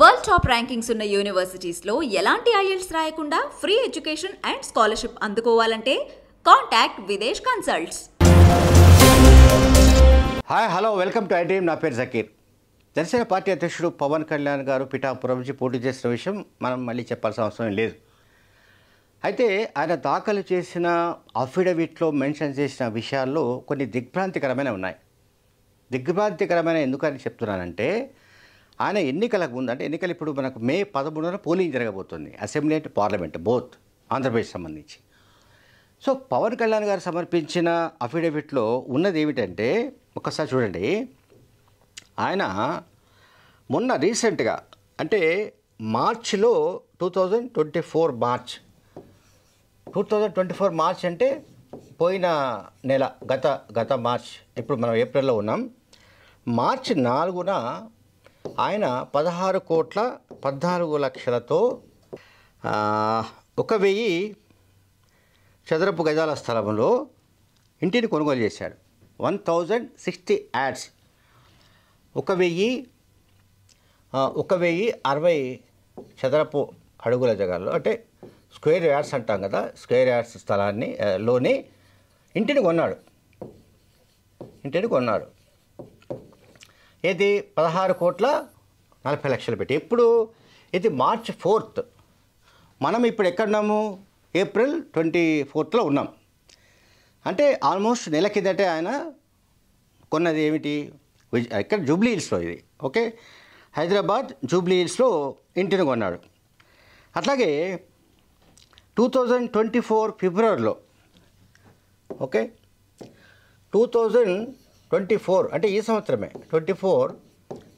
world top rankings ఉన్న యూనివర్సిటీస్లో ఎలాంటి IELTS రాయకుండా ఫ్రీ ఎడ్యుకేషన్ అండ్ స్కాలర్షిప్ అందుకోవాలంటే contact Videsh consults hi hello welcome to ITM నా పేరు జకీర్ జనసేన పార్టీ అధ్యక్షుడు పవన్ కళ్యాణ్ గారు పిఠాపురం నుంచి పోటీ చేసిన విషయం మనం మళ్ళీ చెప్పాల్సిన అవసరం లేదు అయితే ఆయన దాఖలు చేసిన అఫిడవిట్లో మెన్షన్ చేసిన విషయాల్లో కొన్ని దిగ్భ్రాంతికరమైన ఉన్నాయి దిగ్భ్రాంతికరమైన ఎందుకని చెప్తున్నానంటే ఆయన ఎన్నికలకు ముందు అంటే ఎన్నికలు ఇప్పుడు మనకు మే పదమూడున పోలింగ్ జరగబోతుంది అసెంబ్లీ అంటే పార్లమెంట్ బోత్ ఆంధ్రప్రదేశ్ సంబంధించి సో పవన్ కళ్యాణ్ గారు సమర్పించిన అఫిడవిట్లో ఉన్నది ఏమిటంటే ఒకసారి చూడండి ఆయన మొన్న రీసెంట్గా అంటే మార్చిలో two thousand twenty four March two thousand twenty four March అంటే పోయిన నెల గత గత మార్చ్ ఇప్పుడు మనం ఏప్రిల్లో ఉన్నాం మార్చి నాలుగున ఆయన పదహారు కోట్ల పద్నాలుగు లక్షలతో ఒక వెయ్యి చదరపు గజాల స్థలంలో ఇంటిని కొనుగోలు చేశాడు వన్ థౌజండ్ సిక్స్టీ యాడ్స్ ఒక వెయ్యి ఒక వెయ్యి అరవై చదరపు అడుగుల జగాల్లో అంటే స్క్వేర్ యాడ్స్ అంటాం కదా స్క్వేర్ యాడ్స్ స్థలాన్ని లోని ఇంటిని కొన్నాడు ఇంటిని కొన్నాడు ఇది పదహారు కోట్ల నలభై లక్షలు పెట్టి ఇప్పుడు ఇది మార్చ్ ఫోర్త్ మనం ఇప్పుడు ఎక్కడున్నాము ఏప్రిల్ ట్వంటీ ఫోర్త్లో ఉన్నాం అంటే ఆల్మోస్ట్ నెల కిందటే ఆయన కొన్నది ఏమిటి ఇక్కడ జూబ్లీ హిల్స్లో ఇది ఓకే హైదరాబాద్ జూబ్లీ హిల్స్లో ఇంటిని కొన్నాడు అట్లాగే టూ థౌజండ్ ట్వంటీ ఫోర్ ఫిబ్రవరిలో okay two thousand twenty four అంటే ఈ సంవత్సరమే ట్వంటీ ఫోర్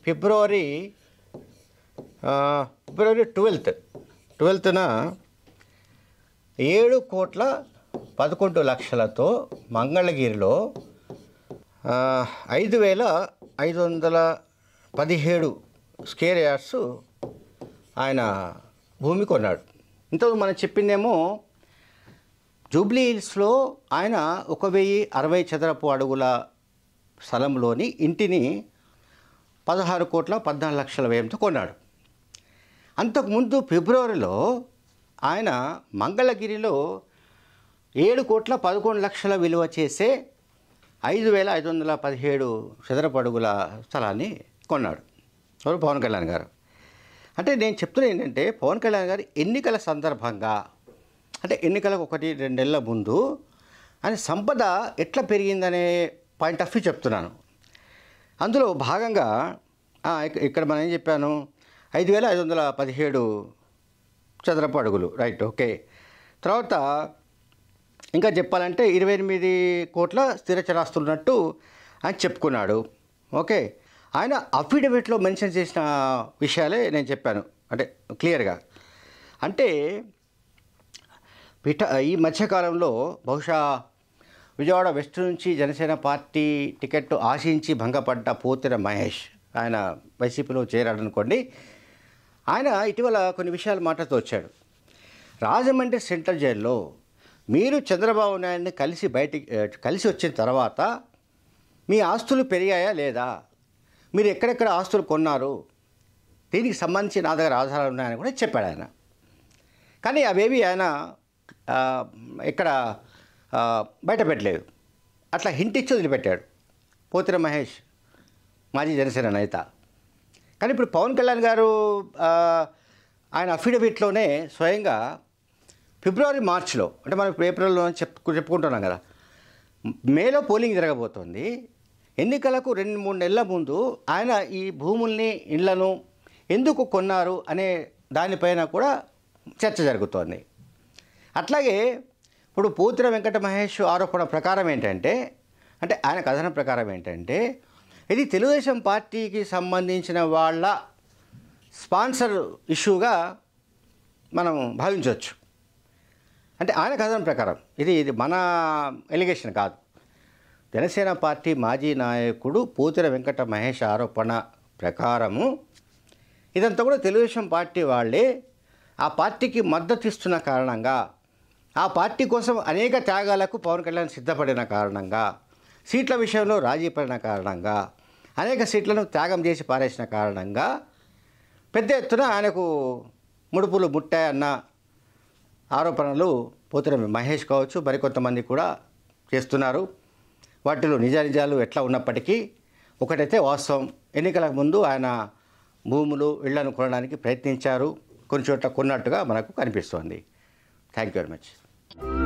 ఫిబ్రవరి ఫిబ్రవరి ట్వెల్త్ ట్వెల్త్న ఏడు కోట్ల పదకొండు లక్షలతో మంగళగిరిలో ఐదు వేల ఐదు వందల పదిహేడు స్కేర్ యార్డ్స్ ఆయన భూమి కొన్నాడు ఇంతకు మనం చెప్పిందేమో జూబ్లీ హిల్స్లో ఆయన ఒక వెయ్యి అరవై చదరపు అడుగుల స్థలంలోని ఇంటిని పదహారు కోట్ల పద్నాలుగు లక్షల వ్యయంతో కొన్నాడు అంతకుముందు ఫిబ్రవరిలో ఆయన మంగళగిరిలో ఏడు కోట్ల పదకొండు లక్షల విలువ చేసే ఐదు వేల ఐదు వందల పదిహేడు చదరపడుగుల స్థలాన్ని కొన్నాడు ఎవరు పవన్ కళ్యాణ్ గారు అంటే నేను చెప్తున్నా ఏంటంటే పవన్ కళ్యాణ్ గారు ఎన్నికల సందర్భంగా అంటే ఎన్నికలకు ఒకటి రెండు నెలల ముందు ఆయన సంపద ఎట్లా పెరిగిందనే పాయింట్ ఆఫ్ వ్యూ చెప్తున్నాను అందులో భాగంగా ఇక్కడ మనం ఏం చెప్పాను ఐదు వేల ఐదు వందల పదిహేడు చదరపు అడుగులు రైట్ ఓకే తర్వాత ఇంకా చెప్పాలంటే ఇరవై ఎనిమిది కోట్ల స్థిర చరాస్తున్నట్టు అని చెప్పుకున్నాడు ఓకే ఆయన అఫిడవిట్లో మెన్షన్ చేసిన విషయాలే నేను చెప్పాను అంటే క్లియర్గా అంటే పిఠ ఈ మధ్యకాలంలో బహుశా విజయవాడ వెస్ట్ నుంచి జనసేన పార్టీ టికెట్ ఆశించి భంగపడ్డ పోతిన మహేష్ ఆయన వైసీపీలో చేరాడనుకోండి ఆయన ఇటీవల కొన్ని విషయాలు మాట్లాడుతూ వచ్చాడు రాజమండ్రి సెంట్రల్ జైల్లో మీరు చంద్రబాబు నాయుడిని కలిసి బయటికి కలిసి వచ్చిన తర్వాత మీ ఆస్తులు పెరిగాయా లేదా మీరు ఎక్కడెక్కడ ఆస్తులు కొన్నారు దీనికి సంబంధించి నా దగ్గర ఆధారాలు ఉన్నాయని కూడా చెప్పాడు ఆయన కానీ అవేవి ఆయన ఇక్కడ బయట పెట్టలేదు అట్లా హింటిచ్చి వదిలిపెట్టాడు పోతిర మహేష్ మాజీ జనసేన నేత కానీ ఇప్పుడు పవన్ కళ్యాణ్ గారు ఆయన అఫిడవిట్లోనే స్వయంగా ఫిబ్రవరి మార్చిలో అంటే మనం ఏప్రిల్లో చెప్పు చెప్పుకుంటున్నాం కదా మేలో పోలింగ్ జరగబోతోంది ఎన్నికలకు రెండు మూడు నెలల ముందు ఆయన ఈ భూముల్ని ఇళ్లను ఎందుకు కొన్నారు అనే దానిపైన కూడా చర్చ జరుగుతోంది అట్లాగే ఇప్పుడు పోతిర వెంకట మహేష్ ఆరోపణ ప్రకారం ఏంటంటే అంటే ఆయన కథనం ప్రకారం ఏంటంటే ఇది తెలుగుదేశం పార్టీకి సంబంధించిన వాళ్ళ స్పాన్సర్ ఇష్యూగా మనం భావించవచ్చు అంటే ఆయన కథనం ప్రకారం ఇది ఇది మన ఎలిగేషన్ కాదు జనసేన పార్టీ మాజీ నాయకుడు పోతిర వెంకట మహేష్ ఆరోపణ ప్రకారము ఇదంతా కూడా తెలుగుదేశం పార్టీ వాళ్ళే ఆ పార్టీకి మద్దతు ఇస్తున్న కారణంగా ఆ పార్టీ కోసం అనేక త్యాగాలకు పవన్ కళ్యాణ్ సిద్ధపడిన కారణంగా సీట్ల విషయంలో రాజీ పడిన కారణంగా అనేక సీట్లను త్యాగం చేసి పారేసిన కారణంగా పెద్ద ఎత్తున ఆయనకు ముడుపులు ముట్టాయన్న ఆరోపణలు పోతున్న మహేష్ కావచ్చు మరికొంతమంది కూడా చేస్తున్నారు వాటిలో నిజాలు ఎట్లా ఉన్నప్పటికీ ఒకటైతే వాస్తవం ఎన్నికల ముందు ఆయన భూములు ఇళ్లను కొనడానికి ప్రయత్నించారు కొన్ని చోట్ల కొన్నట్టుగా మనకు కనిపిస్తోంది thank you very much you